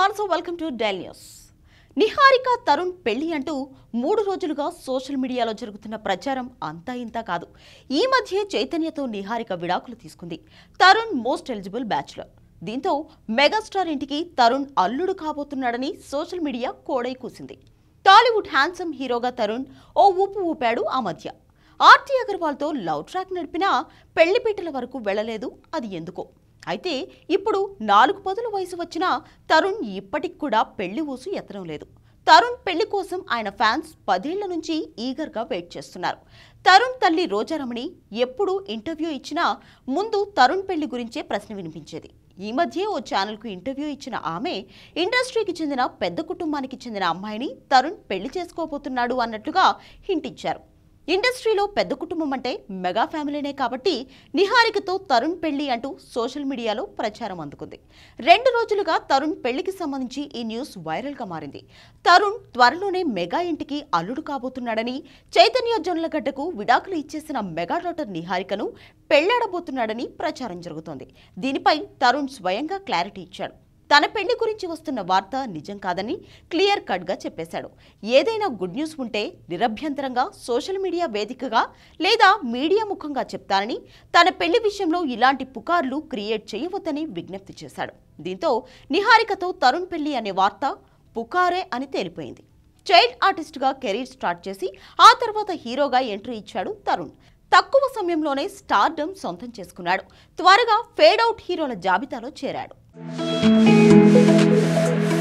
welcome to dial news Niharika Tarun పెళ్లి అంటూ మూడు రోజులుగా సోషల్ మీడియాలో జరుగుతున్న ప్రచారం అంతా ఇంత కాదు ఈ మధ్య చైతన్యతో నిహారిక విడాకులు తీసుకుంది తరుణ్ మోస్ట్ ఎలిజిబుల్ బ్యాచులర్ దీంతో మెగాస్టార్ ఇంటికి తరుణ్ అల్లుడు కాబోతున్నాడని సోషల్ మీడియా కోడై కూసింది టాలీవుడ్ హ్యాండ్సమ్ హీరోగా తరుణ్ ఓ ఊపు ఊపాడు ఆ మధ్య ఆర్టీ అగర్వాల్తో లవ్ ట్రాక్ నడిపినా పెళ్లిపీటల వరకు వెళ్ళలేదు అది ఎందుకో అయితే ఇప్పుడు నాలుగు పదుల వయసు వచ్చిన తరుణ్ ఇప్పటికి కూడా పెళ్లి ఊసు ఎత్తడం లేదు తరుణ్ పెళ్లి కోసం ఆయన ఫ్యాన్స్ పదేళ్ల నుంచి ఈగర్గా వెయిట్ చేస్తున్నారు తరుణ్ తల్లి రోజారమణి ఎప్పుడు ఇంటర్వ్యూ ఇచ్చినా ముందు తరుణ్ పెళ్లి గురించే ప్రశ్న వినిపించేది ఈ మధ్య ఓ ఛానల్కు ఇంటర్వ్యూ ఇచ్చిన ఆమె ఇండస్ట్రీకి చెందిన పెద్ద కుటుంబానికి చెందిన అమ్మాయిని తరుణ్ పెళ్లి చేసుకోబోతున్నాడు అన్నట్లుగా హింటిచ్చారు ఇండస్ట్రీలో పెద్ద కుటుంబం అంటే మెగా ఫ్యామిలీనే కాబట్టి నిహారికతో తరుణ్ పెళ్లి అంటూ సోషల్ మీడియాలో ప్రచారం అందుకుంది రెండు రోజులుగా తరుణ్ పెళ్లికి సంబంధించి ఈ న్యూస్ వైరల్గా మారింది తరుణ్ త్వరలోనే మెగా ఇంటికి అల్లుడు కాబోతున్నాడని చైతన్య జొన్నలగడ్డకు విడాకులు ఇచ్చేసిన మెగా డాటర్ నిహారికను పెళ్లాడబోతున్నాడని ప్రచారం జరుగుతోంది దీనిపై తరుణ్ స్వయంగా క్లారిటీ ఇచ్చాడు తన పెళ్లి గురించి వస్తున్న వార్త నిజం కాదని క్లియర్ కట్గా చెప్పేశాడు ఏదైనా గుడ్ న్యూస్ ఉంటే నిరభ్యంతరంగా సోషల్ మీడియా వేదికగా లేదా మీడియా ముఖంగా చెప్తానని తన పెళ్లి విషయంలో ఇలాంటి పుకార్లు క్రియేట్ చేయవద్దని విజ్ఞప్తి చేశాడు దీంతో నిహారికతో తరుణ్ పెళ్లి అనే వార్త పుకారే అని తేలిపోయింది చైల్డ్ ఆర్టిస్ట్గా కెరీర్ స్టార్ట్ చేసి ఆ తర్వాత హీరోగా ఎంట్రీ ఇచ్చాడు తరుణ్ తక్కువ సమయంలోనే స్టార్డమ్ సొంతం చేసుకున్నాడు త్వరగా ఫేడ్ అవుట్ హీరోల జాబితాలో చేరాడు Música